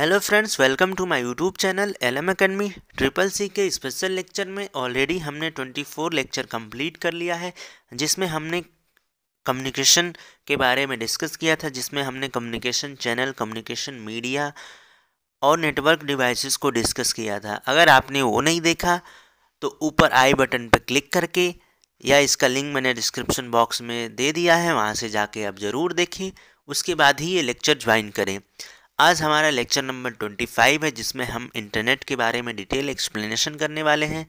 hello friends welcome to my YouTube channel L M academy triple C के special lecture में already हमने 24 lecture complete कर लिया है जिसमें हमने कम्युनिकेशन के बारे में डिस्कस किया था जिसमें हमने कम्युनिकेशन चैनल कम्युनिकेशन मीडिया और नेटवर्क डिवाइसेस को डिस्कस किया था अगर आपने वो नहीं देखा तो ऊपर आई बटन पर क्लिक करके या इसका लिंक मैंने डिस्क्रिप्शन बॉक्स में दे दिया है वहाँ से जाके आप ज़रूर देखें उसके बाद ही ये लेक्चर ज्वाइन करें आज हमारा लेक्चर नंबर ट्वेंटी फाइव है जिसमें हम इंटरनेट के बारे में डिटेल एक्सप्लेनेशन करने वाले हैं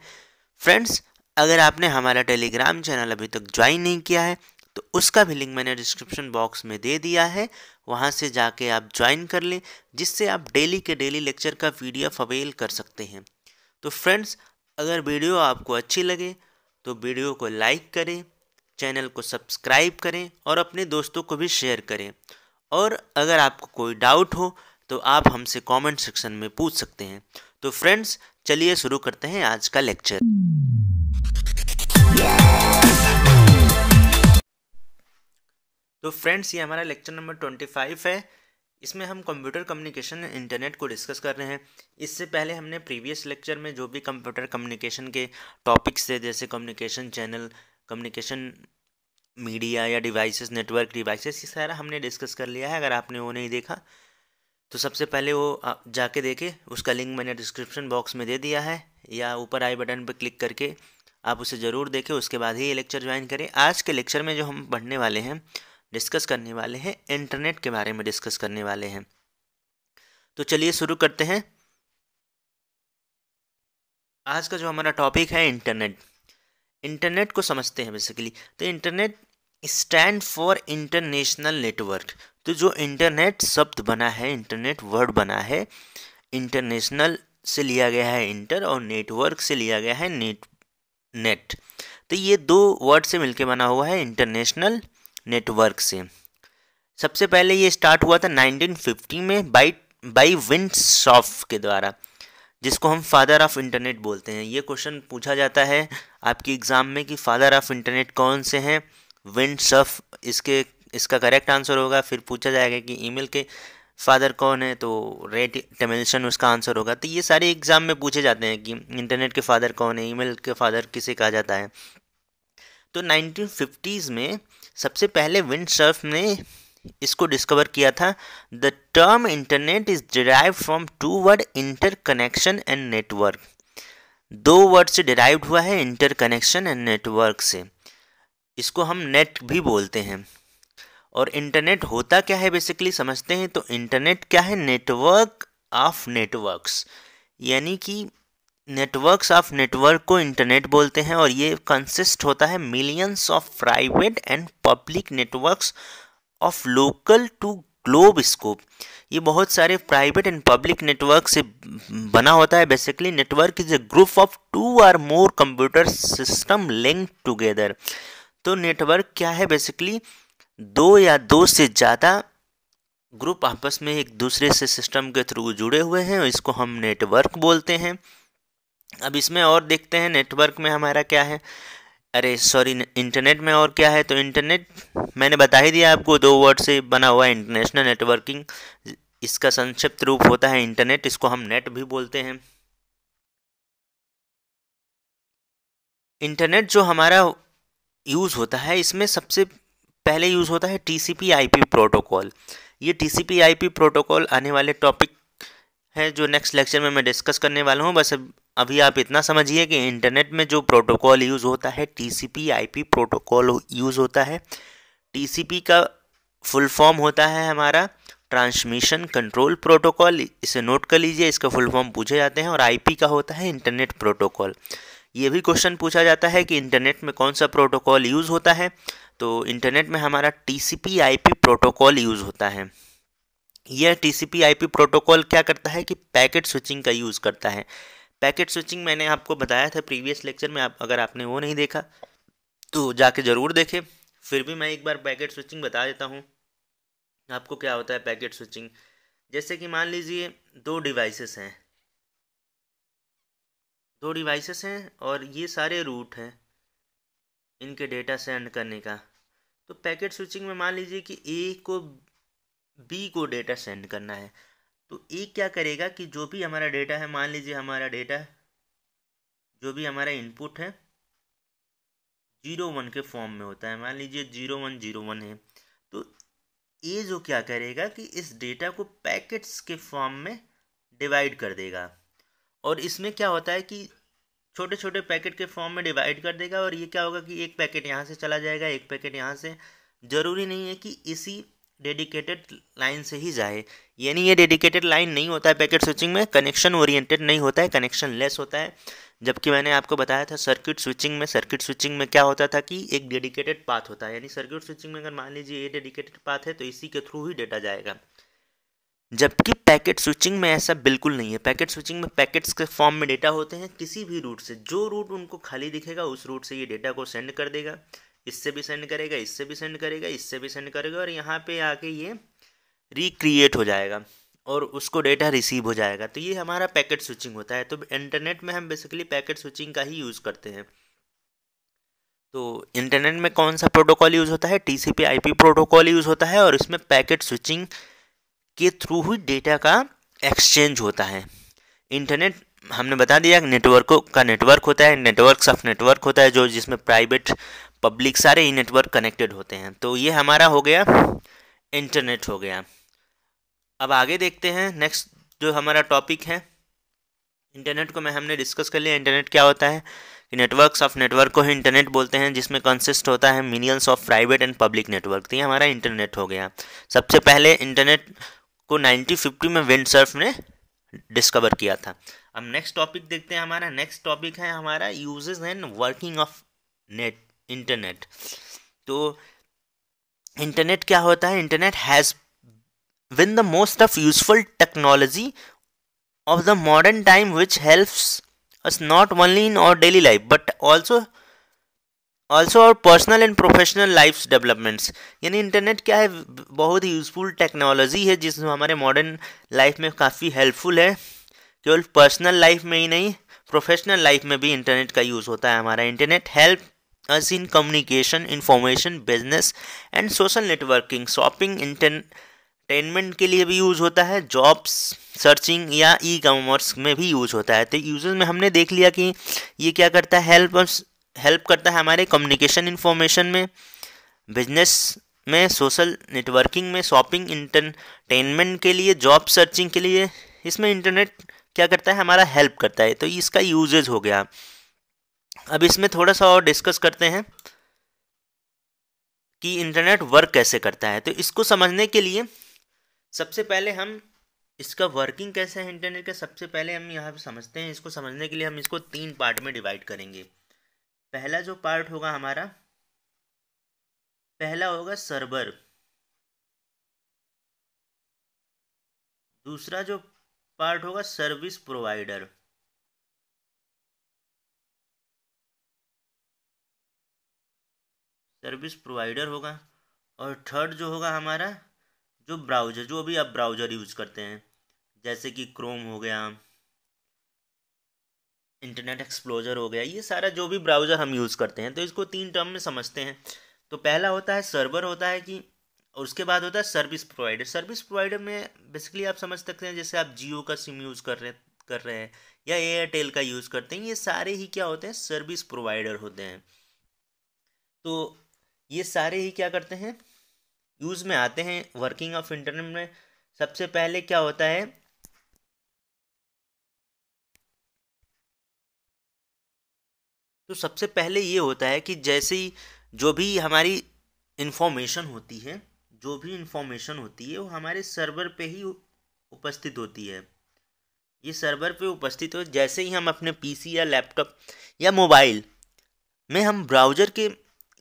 फ्रेंड्स अगर आपने हमारा टेलीग्राम चैनल अभी तक ज्वाइन नहीं किया है तो उसका भी लिंक मैंने डिस्क्रिप्शन बॉक्स में दे दिया है वहाँ से जाके आप ज्वाइन कर लें जिससे आप डेली के डेली लेक्चर का पी अवेल कर सकते हैं तो फ्रेंड्स अगर वीडियो आपको अच्छी लगे तो वीडियो को लाइक करें चैनल को सब्सक्राइब करें और अपने दोस्तों को भी शेयर करें और अगर आपको कोई डाउट हो तो आप हमसे कमेंट सेक्शन में पूछ सकते हैं तो फ्रेंड्स चलिए शुरू करते हैं आज का लेक्चर तो फ्रेंड्स ये हमारा लेक्चर नंबर ट्वेंटी फाइव है इसमें हम कंप्यूटर कम्युनिकेशन इंटरनेट को डिस्कस कर रहे हैं इससे पहले हमने प्रीवियस लेक्चर में जो भी कंप्यूटर कम्युनिकेशन के टॉपिक्स थे जैसे कम्युनिकेशन चैनल कम्युनिकेशन मीडिया या डिवाइसेस नेटवर्क डिवाइसेस ये सारा हमने डिस्कस कर लिया है अगर आपने वो नहीं देखा तो सबसे पहले वो जाके देखे उसका लिंक मैंने डिस्क्रिप्शन बॉक्स में दे दिया है या ऊपर आई बटन पर क्लिक करके आप उसे ज़रूर देखें उसके बाद ही ये लेक्चर ज्वाइन करें आज के लेक्चर में जो हम पढ़ने वाले हैं डिस्कस करने वाले हैं इंटरनेट के बारे में डिस्कस करने वाले हैं तो चलिए शुरू करते हैं आज का जो हमारा टॉपिक है इंटरनेट इंटरनेट को समझते हैं बेसिकली तो internet stand for international network तो जो इंटरनेट शब्द बना है इंटरनेट वर्ड बना है इंटरनेशनल से लिया गया है इंटर और नेटवर्क से लिया गया है नेट नेट तो ये दो वर्ड से मिलके बना हुआ है इंटरनेशनल नेटवर्क से सबसे पहले ये स्टार्ट हुआ था 1950 में बाई बाई विंड के द्वारा जिसको हम फादर ऑफ इंटरनेट बोलते हैं ये क्वेश्चन पूछा जाता है आपकी एग्ज़ाम में कि फादर ऑफ इंटरनेट कौन से हैं विंड सफ इसके इसका करेक्ट आंसर होगा फिर पूछा जाएगा कि ईमेल के फादर कौन है तो रेट टेमेंशन उसका आंसर होगा तो ये सारे एग्ज़ाम में पूछे जाते हैं कि इंटरनेट के फादर कौन है ईमेल के फादर किसे कहा जाता है तो 1950s में सबसे पहले विंड सर्फ ने इसको डिस्कवर किया था the term internet is derive from two word interconnection and network दो वर्ड से डिराइव्ड हुआ है इंटरकनेक्शन एंड नेटवर्क से इसको हम नेट भी बोलते हैं और इंटरनेट होता क्या है बेसिकली समझते हैं तो इंटरनेट क्या है नेटवर्क ऑफ नेटवर्क्स यानी कि नेटवर्क्स ऑफ नेटवर्क को इंटरनेट बोलते हैं और ये कंसिस्ट होता है millions of private and public networks of local to globe scope ये बहुत सारे प्राइवेट एंड पब्लिक नेटवर्क से बना होता है basically network is a group of two or more computer system link together तो नेटवर्क क्या है बेसिकली दो या दो से ज़्यादा ग्रुप आपस में एक दूसरे से सिस्टम के थ्रू जुड़े हुए हैं इसको हम नेटवर्क बोलते हैं अब इसमें और देखते हैं नेटवर्क में हमारा क्या है अरे सॉरी इंटरनेट में और क्या है तो इंटरनेट मैंने बता ही दिया आपको दो वर्ड से बना हुआ है इंटरनेशनल नेटवर्किंग इसका संक्षिप्त रूप होता है इंटरनेट इसको हम नेट भी बोलते हैं इंटरनेट जो हमारा यूज़ होता है इसमें सबसे पहले यूज़ होता है T C P I P protocol ये T C P I P protocol आने वाले टॉपिक है जो नेक्स्ट लेक्चर में मैं डिस्कस करने वाला हूँ बस अभी आप इतना समझिए कि इंटरनेट में जो प्रोटोकॉल यूज़ होता है टीसीपी आईपी प्रोटोकॉल यूज़ होता है टीसीपी का फुल फॉर्म होता है हमारा ट्रांसमिशन कंट्रोल प्रोटोकॉल इसे नोट कर लीजिए इसका फुल फॉर्म पूछे जाते हैं और आईपी का होता है इंटरनेट प्रोटोकॉल ये भी क्वेश्चन पूछा जाता है कि इंटरनेट में कौन सा प्रोटोकॉल यूज़ होता है तो इंटरनेट में हमारा टीसीपी आईपी प्रोटोकॉल यूज़ होता है यह टीसीपी आईपी प्रोटोकॉल क्या करता है कि पैकेट स्विचिंग का यूज़ करता है पैकेट स्विचिंग मैंने आपको बताया था प्रीवियस लेक्चर में आप अगर आपने वो नहीं देखा तो जाके ज़रूर देखें फिर भी मैं एक बार पैकेट स्विचिंग बता देता हूँ आपको क्या होता है पैकेट स्विचिंग जैसे कि मान लीजिए दो डिवाइसेस हैं दो डिवाइसेस हैं और ये सारे रूट हैं इनके डेटा सेंड करने का तो पैकेट स्विचिंग में मान लीजिए कि ए को बी को डेटा सेंड करना है तो ए क्या करेगा कि जो भी हमारा डेटा है मान लीजिए हमारा डेटा जो भी हमारा इनपुट है जीरो वन के फॉर्म में होता है मान लीजिए जीरो वन जीरो वन है तो ए जो क्या करेगा कि इस डेटा को पैकेट्स के फॉर्म में डिवाइड कर देगा और इसमें क्या होता है कि छोटे छोटे पैकेट के फॉर्म में डिवाइड कर देगा और ये क्या होगा कि एक पैकेट यहाँ से चला जाएगा एक पैकेट यहाँ से ज़रूरी नहीं है कि इसी डेडिकेटेड लाइन से ही जाए यानी ये डेडिकेटेड लाइन नहीं होता है पैकेट स्विचिंग में कनेक्शन ओरिएंटेड नहीं होता है कनेक्शन लेस होता है जबकि मैंने आपको बताया था सर्किट स्विचिंग में सर्किट स्विचिंग में क्या होता था कि एक डेडिकेटेड पाथ होता है यानी सर्किट स्विचिंग में अगर मान लीजिए ये डेडिकेटेड पाथ है तो इसी के थ्रू ही डेटा जाएगा जबकि पैकेट स्विचिंग में ऐसा बिल्कुल नहीं है पैकेट स्विचिंग में पैकेट्स के फॉर्म में डेटा होते हैं किसी भी रूट से जो रूट उनको खाली दिखेगा उस रूट से ये डेटा को सेंड कर देगा इससे भी सेंड करेगा इससे भी सेंड करेगा इससे भी सेंड करेगा और यहाँ पे आके ये रिक्रिएट हो जाएगा और उसको डेटा रिसीव हो जाएगा तो ये हमारा पैकेट स्विचिंग होता है तो इंटरनेट में हम बेसिकली पैकेट स्विचिंग का ही यूज़ करते हैं तो इंटरनेट में कौन सा प्रोटोकॉल यूज़ होता है टी सी प्रोटोकॉल यूज़ होता है और इसमें पैकेट स्विचिंग के थ्रू ही डेटा का एक्सचेंज होता है इंटरनेट हमने बता दिया नेटवर्कों का नेटवर्क होता है नेटवर्क ऑफ नेटवर्क होता है जो जिसमें प्राइवेट पब्लिक सारे ही नेटवर्क कनेक्टेड होते हैं तो ये हमारा हो गया इंटरनेट हो गया अब आगे देखते हैं नेक्स्ट जो हमारा टॉपिक है इंटरनेट को मैं हमने डिस्कस कर लिया इंटरनेट क्या होता है कि नेटवर्क्स ऑफ नेटवर्क को ही इंटरनेट बोलते हैं जिसमें कंसिस्ट होता है millions of private and public network तो ये हमारा इंटरनेट हो गया सबसे पहले इंटरनेट को 1950 में विंडसर्फ ने डिस्कवर किया था अब नेक्स्ट टॉपिक देखते हैं हमारा नेक्स्ट टॉपिक है हमारा uses and working of net internet तो इंटरनेट क्या होता है internet has win the most of useful technology of the modern time which helps us not only in our daily life but also also our personal and professional life developments यानी internet क्या है बहुत ही useful technology है जिसमें हमारे modern life में काफ़ी helpful है केवल पर्सनल लाइफ में ही नहीं प्रोफेशनल लाइफ में भी इंटरनेट का यूज़ होता है हमारा internet help us in communication information business and social networking shopping entertainment के लिए भी यूज़ होता है जॉब्स सर्चिंग या ई कॉमर्स में भी यूज़ होता है तो यूजर्स में हमने देख लिया कि ये क्या करता है हेल्प हेल्प करता है हमारे कम्युनिकेशन इन्फॉर्मेशन में बिजनेस में सोशल नेटवर्किंग में शॉपिंग इंटरटेनमेंट के लिए जॉब सर्चिंग के लिए इसमें इंटरनेट क्या करता है हमारा हेल्प करता है तो इसका यूजेज हो गया अब इसमें थोड़ा सा और डिस्कस करते हैं कि इंटरनेट वर्क कैसे करता है तो इसको समझने के लिए सबसे पहले हम इसका वर्किंग कैसे है इंटरनेट का सबसे पहले हम यहाँ पे समझते हैं इसको समझने के लिए हम इसको तीन पार्ट में डिवाइड करेंगे पहला जो पार्ट होगा हमारा पहला होगा सर्वर दूसरा जो पार्ट होगा सर्विस प्रोवाइडर सर्विस प्रोवाइडर होगा और थर्ड जो होगा हमारा जो ब्राउजर जो अभी आप ब्राउजर यूज करते हैं जैसे कि क्रोम हो गया इंटरनेट एक्सप्लोजर हो गया ये सारा जो भी ब्राउजर हम यूज़ करते हैं तो इसको तीन टर्म में समझते हैं तो पहला होता है सर्वर होता है कि और उसके बाद होता है सर्विस प्रोवाइडर सर्विस प्रोवाइडर में बेसिकली आप समझ सकते हैं जैसे आप जियो का सिम यूज़ कर रहे कर रहे हैं या एयरटेल का यूज़ करते हैं ये सारे ही क्या होते हैं सर्विस प्रोवाइडर होते हैं तो ये सारे ही क्या करते हैं यूज़ में आते हैं वर्किंग ऑफ इंटरनेट में सबसे पहले क्या होता है तो सबसे पहले ये होता है कि जैसे ही जो भी हमारी इन्फॉर्मेशन होती है जो भी इंफॉर्मेशन होती है वो हमारे सर्वर पे ही उपस्थित होती है ये सर्वर पे उपस्थित हो जैसे ही हम अपने पीसी या लैपटॉप या मोबाइल में हम ब्राउज़र के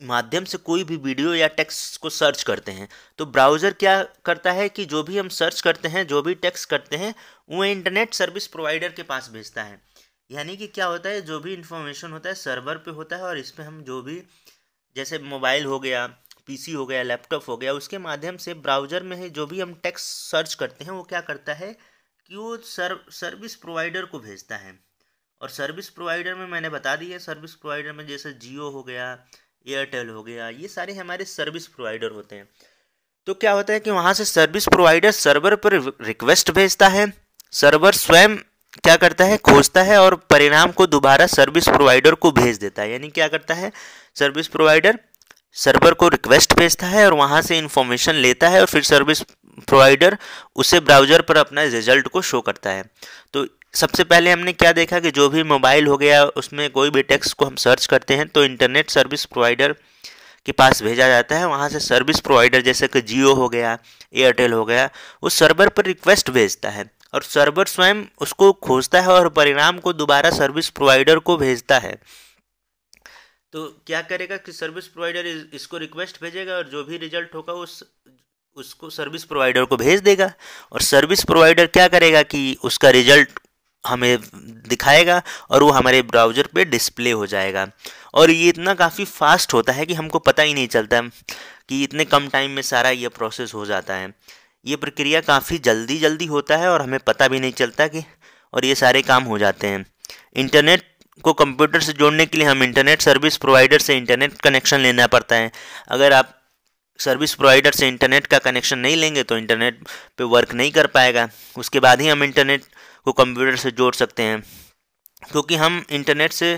माध्यम से कोई भी वीडियो या टेक्स्ट को सर्च करते हैं तो ब्राउज़र क्या करता है कि जो भी हम सर्च करते हैं जो भी टेक्स्ट करते हैं वो इंटरनेट सर्विस प्रोवाइडर के पास भेजता है यानी कि क्या होता है जो भी इन्फॉर्मेशन होता है सर्वर पे होता है और इस पर हम जो भी जैसे मोबाइल हो गया पीसी हो गया लैपटॉप हो गया उसके माध्यम से ब्राउज़र में जो भी हम टेक्स्ट सर्च करते हैं वो क्या करता है कि वो सर्व सर्विस प्रोवाइडर को भेजता है और सर्विस प्रोवाइडर में मैंने बता दिया सर्विस प्रोवाइडर में जैसे जियो हो गया एयरटेल हो गया ये सारे हमारे सर्विस प्रोवाइडर होते हैं तो क्या होता है कि वहाँ से सर्विस प्रोवाइडर सर्वर पर रिक्वेस्ट भेजता है सर्वर स्वयं क्या करता है खोजता है और परिणाम को दोबारा सर्विस प्रोवाइडर को भेज देता है यानी क्या करता है सर्विस प्रोवाइडर सर्वर को रिक्वेस्ट भेजता है और वहाँ से इन्फॉर्मेशन लेता है और फिर सर्विस प्रोवाइडर उसे ब्राउज़र पर अपना रिजल्ट को शो करता है तो सबसे पहले हमने क्या देखा कि जो भी मोबाइल हो गया उसमें कोई भी टेक्स्ट को हम सर्च करते हैं तो इंटरनेट सर्विस प्रोवाइडर के पास भेजा जाता है वहाँ से सर्विस प्रोवाइडर जैसे कि जियो हो गया एयरटेल हो गया वो सर्वर पर रिक्वेस्ट भेजता है और सर्वर स्वयं उसको खोजता है और परिणाम को दोबारा सर्विस प्रोवाइडर को भेजता है तो क्या करेगा कि सर्विस प्रोवाइडर इसको रिक्वेस्ट भेजेगा और जो भी रिजल्ट होगा उस उसको सर्विस प्रोवाइडर को भेज देगा और सर्विस प्रोवाइडर क्या करेगा कि उसका रिजल्ट हमें दिखाएगा और वो हमारे ब्राउज़र पे डिस्प्ले हो जाएगा और ये इतना काफ़ी फास्ट होता है कि हमको पता ही नहीं चलता कि इतने कम टाइम में सारा ये प्रोसेस हो जाता है ये प्रक्रिया काफ़ी जल्दी जल्दी होता है और हमें पता भी नहीं चलता कि और ये सारे काम हो जाते हैं इंटरनेट को कंप्यूटर से जोड़ने के लिए हम इंटरनेट सर्विस प्रोवाइडर से इंटरनेट कनेक्शन लेना पड़ता है अगर आप सर्विस प्रोवाइडर से इंटरनेट का कनेक्शन नहीं लेंगे तो इंटरनेट पे वर्क नहीं कर पाएगा उसके बाद ही हम इंटरनेट को कंप्यूटर से जोड़ सकते हैं क्योंकि हम इंटरनेट से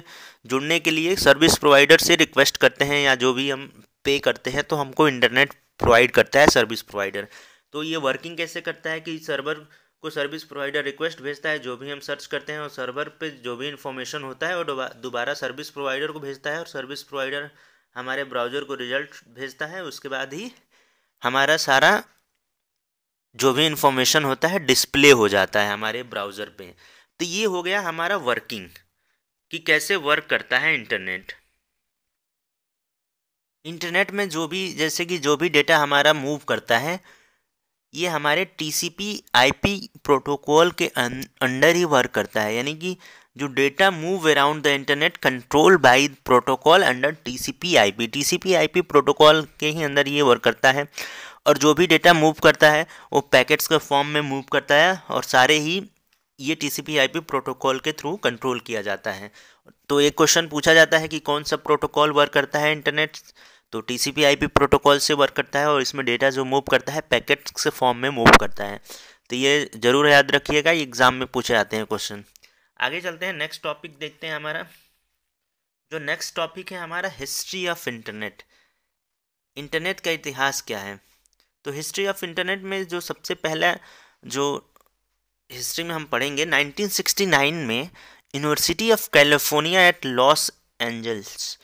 जुड़ने के लिए सर्विस प्रोवाइडर से रिक्वेस्ट करते हैं या जो भी हम पे करते हैं तो हमको इंटरनेट प्रोवाइड करता है सर्विस प्रोवाइडर तो ये वर्किंग कैसे करता है कि सर्वर को सर्विस प्रोवाइडर रिक्वेस्ट भेजता है जो भी हम सर्च करते हैं और सर्वर पे जो भी इन्फॉर्मेशन होता है वो दोबारा सर्विस प्रोवाइडर को भेजता है और सर्विस प्रोवाइडर हमारे ब्राउज़र को रिजल्ट भेजता है उसके बाद ही हमारा सारा जो भी इन्फॉर्मेशन होता है डिस्प्ले हो जाता है हमारे ब्राउज़र पे तो ये हो गया हमारा वर्किंग कि कैसे वर्क करता है इंटरनेट इंटरनेट में जो भी जैसे कि जो भी डेटा हमारा मूव करता है ये हमारे T C P I P protocol के अं-, अंडर ही वर्क करता है यानी कि जो data move around the internet control by protocol under T C P I P T C P I P protocol के ही अंदर ये वर्क करता है और जो भी डेटा मूव करता है वो पैकेट्स के फॉर्म में मूव करता है और सारे ही ये T C P I P protocol के थ्रू कंट्रोल किया जाता है तो एक क्वेश्चन पूछा जाता है कि कौन सा प्रोटोकॉल वर्क करता है इंटरनेट तो T C P I P protocol से वर्क करता है और इसमें डेटा जो मूव करता है पैकेट्स के फॉर्म में मूव करता है तो ये ज़रूर याद रखिएगा एग्ज़ाम में पूछे जाते हैं क्वेश्चन आगे चलते हैं नेक्स्ट टॉपिक देखते हैं हमारा जो नेक्स्ट टॉपिक है हमारा हिस्ट्री ऑफ इंटरनेट इंटरनेट का इतिहास क्या है तो हिस्ट्री ऑफ इंटरनेट में जो सबसे पहला जो हिस्ट्री में हम पढ़ेंगे 1969 में university of California at Los Angeles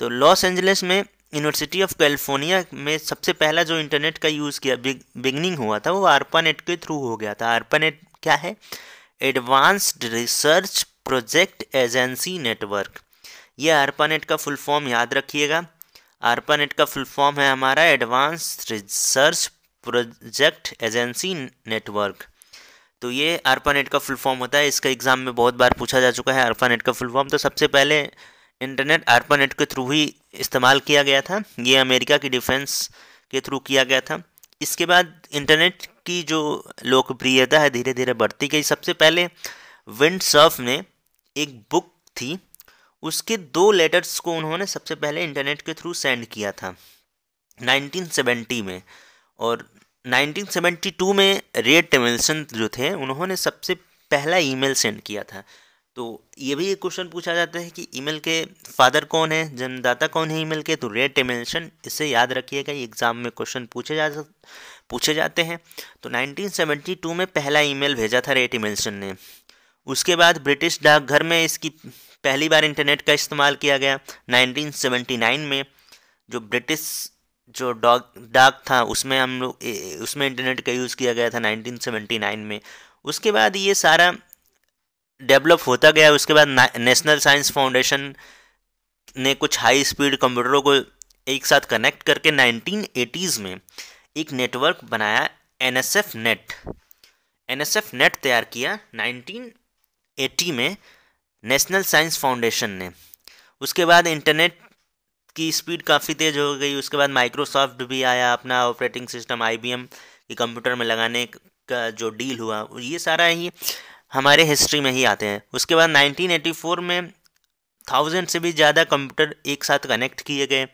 तो लॉस एंजल्स में यूनिवर्सिटी ऑफ कैलिफोर्निया में सबसे पहला जो इंटरनेट का यूज़ किया बिगनिंग हुआ था वो आर्पानेट के थ्रू हो गया था आर्पानेट क्या है advanced research project agency network ये आरपानेट का फुल फॉर्म याद रखिएगा आर्पानेट का फुल फॉर्म है हमारा advance research project agency network तो ये आर्पानेट का फुल फॉर्म होता है इसका एग्ज़ाम में बहुत बार पूछा जा चुका है आर्पानेट का फुल फॉर्म तो सबसे पहले इंटरनेट आर्पानेट के थ्रू ही इस्तेमाल किया गया था ये अमेरिका की डिफेंस के थ्रू किया गया था इसके बाद इंटरनेट की जो लोकप्रियता है धीरे धीरे बढ़ती गई सबसे पहले विंड सर्फ ने एक बुक थी उसके दो लेटर्स को उन्होंने सबसे पहले इंटरनेट के थ्रू सेंड किया था 1970 में और 1972 में रेड टेमिल्सन जो थे उन्होंने सबसे पहला ईमेल सेंड किया था तो ये भी एक क्वेश्चन पूछा जाता है कि ईमेल के फादर कौन है जन्मदाता कौन है ईमेल के तो रेट डिमेंशन इसे याद रखिएगा एग्ज़ाम में क्वेश्चन पूछे जा पूछे जाते हैं तो 1972 में पहला ईमेल भेजा था रेट डिमेंशन ने उसके बाद ब्रिटिश डाकघर में इसकी पहली बार इंटरनेट का इस्तेमाल किया गया नाइनटीन में जो ब्रिटिश जो डॉग डाक था उसमें हम लोग उसमें इंटरनेट का यूज़ किया गया था 1979 में उसके बाद ये सारा डेवलप होता गया उसके बाद नेशनल साइंस फाउंडेशन ने कुछ हाई स्पीड कंप्यूटरों को एक साथ कनेक्ट करके 1980s में एक नेटवर्क बनाया N S F net N S F net तैयार किया 1980 में नेशनल साइंस फाउंडेशन ने उसके बाद इंटरनेट की स्पीड काफ़ी तेज़ हो गई उसके बाद माइक्रोसॉफ्ट भी आया अपना ऑपरेटिंग सिस्टम आई के कंप्यूटर में लगाने का जो डील हुआ ये सारा ही हमारे हिस्ट्री में ही आते हैं उसके बाद 1984 में थाउजेंड से भी ज़्यादा कंप्यूटर एक साथ कनेक्ट किए गए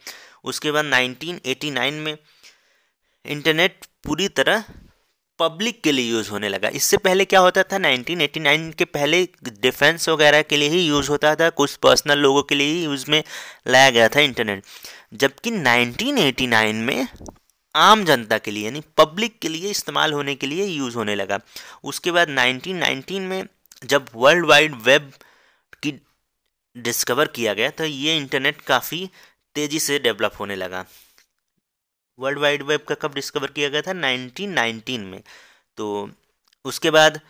उसके बाद 1989 में इंटरनेट पूरी तरह पब्लिक के लिए यूज़ होने लगा इससे पहले क्या होता था 1989 के पहले डिफेंस वगैरह के लिए ही यूज़ होता था कुछ पर्सनल लोगों के लिए ही यूज़ में लाया गया था इंटरनेट जबकि 1989 में आम जनता के लिए यानी पब्लिक के लिए इस्तेमाल होने के लिए यूज़ होने लगा उसके बाद 1919 में जब वर्ल्ड वाइड वेब की डिस्कवर किया गया तो ये इंटरनेट काफ़ी तेज़ी से डेवलप होने लगा वर्ल्ड वाइड वेब का कब डिस्कवर किया गया था 1919 में तो उसके बाद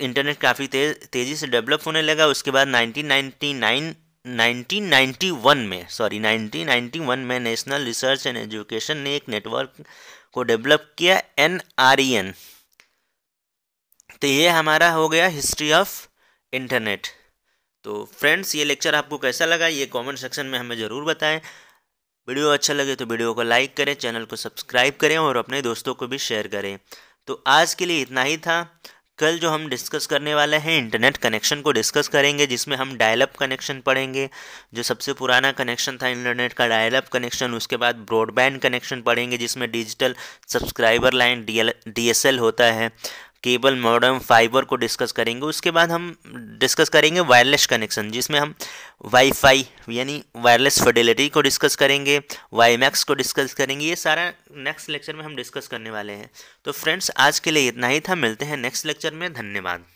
इंटरनेट काफ़ी तेज तेज़ी से डेवलप होने लगा उसके बाद 1999 1991 में सॉरी 1991 में नेशनल रिसर्च एंड एजुकेशन ने एक नेटवर्क को डेवलप किया एन आर ई एन तो ये हमारा हो गया हिस्ट्री ऑफ इंटरनेट तो फ्रेंड्स ये लेक्चर आपको कैसा लगा ये कमेंट सेक्शन में हमें ज़रूर बताएं वीडियो अच्छा लगे तो वीडियो को लाइक करें चैनल को सब्सक्राइब करें और अपने दोस्तों को भी शेयर करें तो आज के लिए इतना ही था कल जो हम डिस्कस करने वाले हैं इंटरनेट कनेक्शन को डिस्कस करेंगे जिसमें हम डायलअप कनेक्शन पढ़ेंगे जो सबसे पुराना कनेक्शन था इंटरनेट का डायलअप कनेक्शन उसके बाद ब्रॉडबैंड कनेक्शन पढ़ेंगे जिसमें डिजिटल सब्सक्राइबर लाइन डी होता है केबल मॉडर्म फाइबर को डिस्कस करेंगे उसके बाद हम डिस्कस करेंगे वायरलेस कनेक्शन जिसमें हम वाईफाई यानी वायरलेस फिडेलिटी को डिस्कस करेंगे वाई मैक्स को डिस्कस करेंगे ये सारा नेक्स्ट लेक्चर में हम डिस्कस करने वाले हैं तो फ्रेंड्स आज के लिए इतना ही था मिलते हैं नेक्स्ट लेक्चर में धन्यवाद